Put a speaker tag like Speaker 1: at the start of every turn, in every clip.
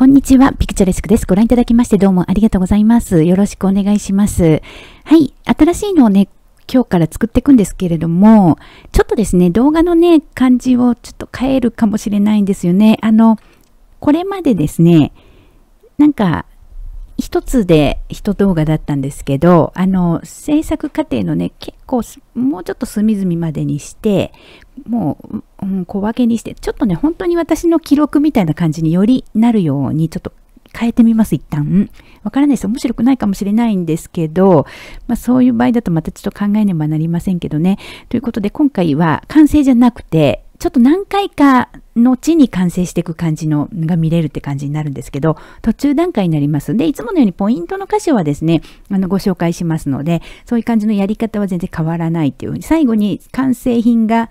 Speaker 1: こんにちは、ピクチャレスクです。ご覧いただきましてどうもありがとうございます。よろしくお願いします。はい、新しいのをね、今日から作っていくんですけれども、ちょっとですね、動画のね、感じをちょっと変えるかもしれないんですよね。あの、これまでですね、なんか、一つで一動画だったんですけど、あの、制作過程のね、結構、もうちょっと隅々までにして、もう、うん、小分けにして、ちょっとね、本当に私の記録みたいな感じによりなるように、ちょっと変えてみます、一旦。わからないです。面白くないかもしれないんですけど、まあそういう場合だとまたちょっと考えねばなりませんけどね。ということで今回は完成じゃなくて、ちょっと何回か後に完成していく感じのが見れるって感じになるんですけど、途中段階になります。で、いつものようにポイントの箇所はですね、あの、ご紹介しますので、そういう感じのやり方は全然変わらないっていうに、最後に完成品が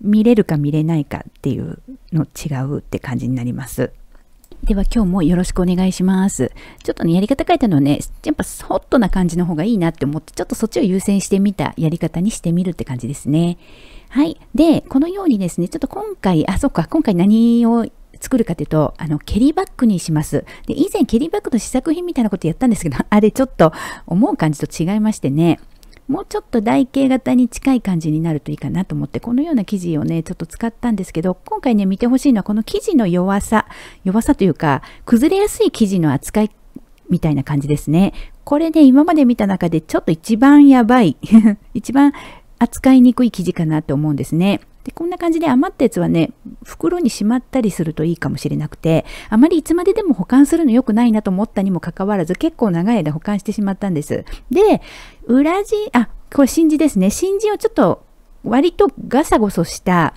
Speaker 1: 見れるか見れないかっていうの違うって感じになります。では今日もよろしくお願いします。ちょっとね、やり方変えたのはね、やっぱホットな感じの方がいいなって思って、ちょっとそっちを優先してみたやり方にしてみるって感じですね。はい。で、このようにですね、ちょっと今回、あ、そっか、今回何を作るかというと、あの、蹴りバッグにします。で、以前ケリーバッグの試作品みたいなことやったんですけど、あれちょっと思う感じと違いましてね、もうちょっと台形型に近い感じになるといいかなと思ってこのような生地をねちょっと使ったんですけど今回ね見てほしいのはこの生地の弱さ弱さというか崩れやすい生地の扱いみたいな感じですねこれね今まで見た中でちょっと一番やばい 一番扱いにくい生地かなと思うんですねでこんな感じで余ったやつはね袋にしまったりするといいかもしれなくてあまりいつまででも保管するの良くないなと思ったにもかかわらず結構長い間保管してしまったんですで裏地、あ、これ新地ですね。新地をちょっと割とガサゴソした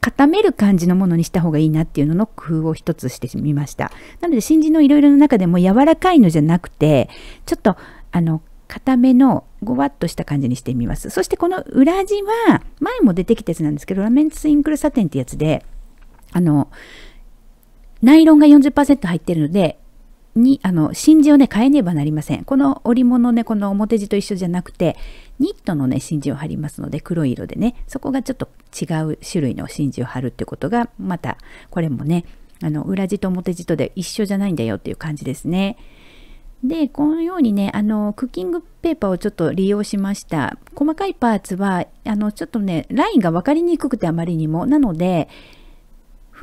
Speaker 1: 固める感じのものにした方がいいなっていうのの工夫を一つしてみました。なので新人のいろいろ中でも柔らかいのじゃなくて、ちょっとあの、固めのごわっとした感じにしてみます。そしてこの裏地は、前も出てきたやつなんですけど、ラメンツインクルサテンってやつで、あの、ナイロンが40%入ってるので、にあの真珠をね変えねばなりませんこの織物ねこの表地と一緒じゃなくてニットのね真珠を貼りますので黒い色でねそこがちょっと違う種類の真珠を貼るってことがまたこれもねあの裏地と表地とで一緒じゃないんだよっていう感じですね。でこのようにねあのクッキングペーパーをちょっと利用しました細かいパーツはあのちょっとねラインが分かりにくくてあまりにもなので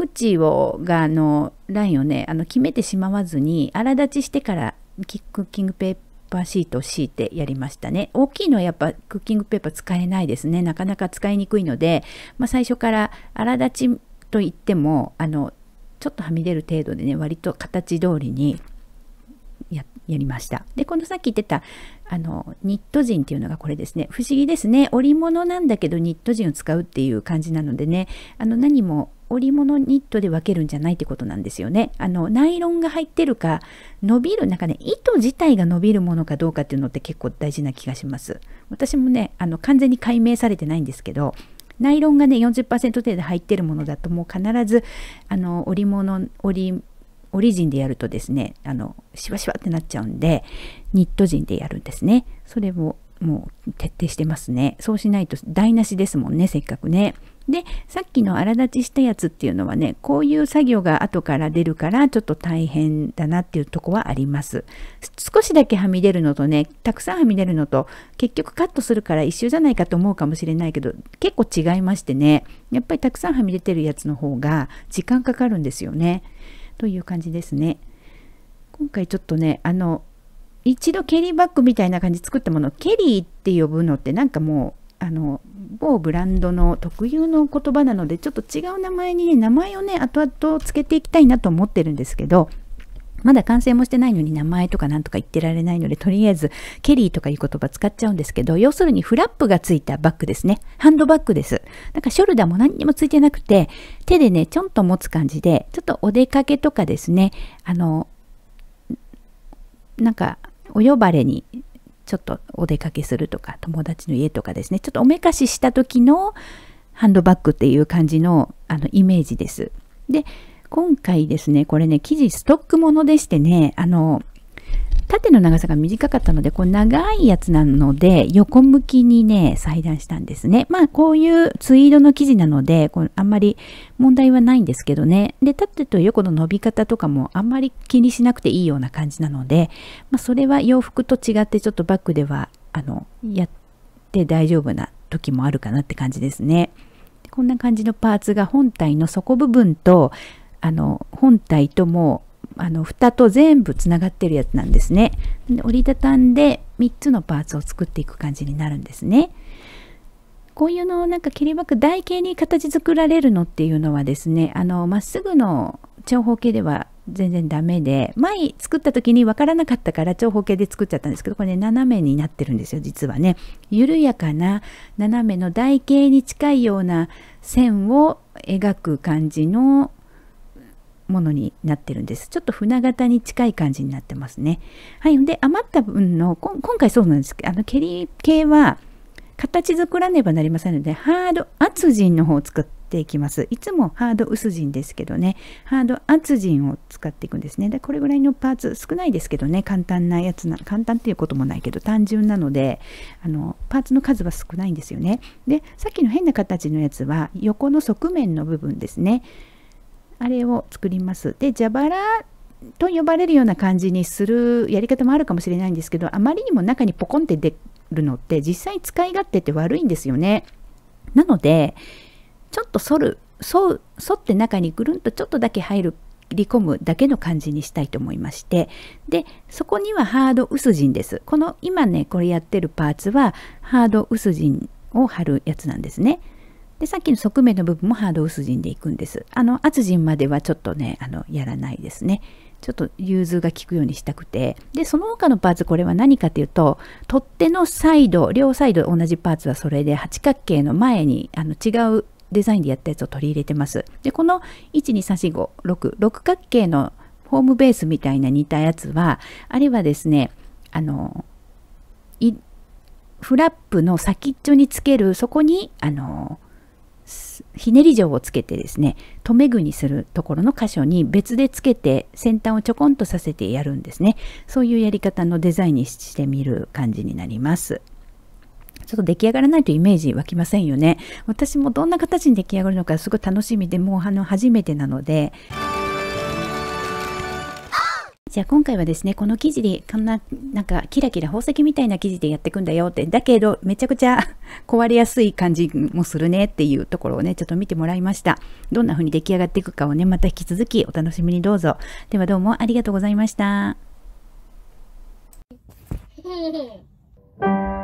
Speaker 1: 縁をがあのラインをねあの決めてしまわずに粗立ちしてからクッキングペーパーシートを敷いてやりましたね大きいのはやっぱクッキングペーパー使えないですねなかなか使いにくいので、まあ、最初から粗立ちといってもあのちょっとはみ出る程度でね割と形通りにやりました。で、このさっき言ってた、あの、ニット陣っていうのがこれですね。不思議ですね。織物なんだけどニット陣を使うっていう感じなのでね、あの、何も織物ニットで分けるんじゃないってことなんですよね。あの、ナイロンが入ってるか、伸びる、なんかね、糸自体が伸びるものかどうかっていうのって結構大事な気がします。私もね、あの、完全に解明されてないんですけど、ナイロンがね40%程度入ってるものだともう必ずあの織物織オリジンでやるとですねあのシワシワってなっちゃうんでニット陣でやるんですねそれをもう徹底してますねそうしないと台無しですもんねせっかくねでさっきの荒立ちしたやつっていうのはねこういう作業が後から出るからちょっと大変だなっていうとこはあります少しだけはみ出るのとねたくさんはみ出るのと結局カットするから一周じゃないかと思うかもしれないけど結構違いましてねやっぱりたくさんはみ出てるやつの方が時間かかるんですよねという感じですね。今回ちょっとね、あの、一度ケリーバッグみたいな感じ作ったものをケリーって呼ぶのってなんかもう、あの、某ブランドの特有の言葉なので、ちょっと違う名前にね、名前をね、後々つけていきたいなと思ってるんですけど、まだ完成もしてないのに名前とかなんとか言ってられないので、とりあえずケリーとかいう言葉使っちゃうんですけど、要するにフラップがついたバッグですね。ハンドバッグです。なんかショルダーも何にもついてなくて、手でね、ちょんと持つ感じで、ちょっとお出かけとかですね、あの、なんかお呼ばれにちょっとお出かけするとか友達の家とかですねちょっとおめかしした時のハンドバッグっていう感じのあのイメージです。で今回ですね、これね、生地ストックものでしてね、あの、縦の長さが短かったので、こう長いやつなので、横向きにね、裁断したんですね。まあ、こういうツイードの生地なので、こうあんまり問題はないんですけどね。で、縦と横の伸び方とかもあんまり気にしなくていいような感じなので、まあ、それは洋服と違ってちょっとバッグでは、あの、やって大丈夫な時もあるかなって感じですね。こんな感じのパーツが本体の底部分と、あの本体ともあの蓋と全部つながってるやつなんですね。で折りたたんで3つのパーツを作っていく感じになるんですね。こういうのをなんか切り分く台形に形作られるのっていうのはですねあのまっすぐの長方形では全然ダメで前作った時に分からなかったから長方形で作っちゃったんですけどこれね斜めになってるんですよ実はね緩やかな斜めの台形に近いような線を描く感じのものになってるんです。ちょっと船型に近い感じになってますね。はい。で、余った分の、こ今回そうなんですけど、あの、蹴り系は、形作らねばなりませんので、ハード厚人の方を作っていきます。いつもハード薄陣ですけどね、ハード厚人を使っていくんですね。で、これぐらいのパーツ、少ないですけどね、簡単なやつな、簡単っていうこともないけど、単純なので、あの、パーツの数は少ないんですよね。で、さっきの変な形のやつは、横の側面の部分ですね。あれを作ります。で、蛇腹と呼ばれるような感じにするやり方もあるかもしれないんですけど、あまりにも中にポコンって出るのって実際使い勝手って悪いんですよね。なので、ちょっと反る、反って中にぐるんとちょっとだけ入るり込むだけの感じにしたいと思いましてでそこにはハード薄陣ですこの今ねこれやってるパーツはハード薄陣を貼るやつなんですねでさっきの側面の部分もハード薄陣でいくんです。あの厚陣まではちょっとねあのやらないですね。ちょっと融通が効くようにしたくてでその他のパーツこれは何かというと取っ手のサイド両サイド同じパーツはそれで八角形の前にあの違うデザインでやったやつを取り入れてます。でこの123456六角形のホームベースみたいな似たやつはあれはですねあのフラップの先っちょにつけるそこにあのひねり錠をつけてですね留め具にするところの箇所に別でつけて先端をちょこんとさせてやるんですねそういうやり方のデザインにしてみる感じになりますちょっと出来上がらないとイメージ湧きませんよね私もどんな形に出来上がるのかすごい楽しみでもうあの初めてなので。じゃあ今回はですね、この記事で、こんな、なんかキラキラ宝石みたいな記事でやっていくんだよって、だけどめちゃくちゃ 壊れやすい感じもするねっていうところをね、ちょっと見てもらいました。どんな風に出来上がっていくかをね、また引き続きお楽しみにどうぞ。ではどうもありがとうございました。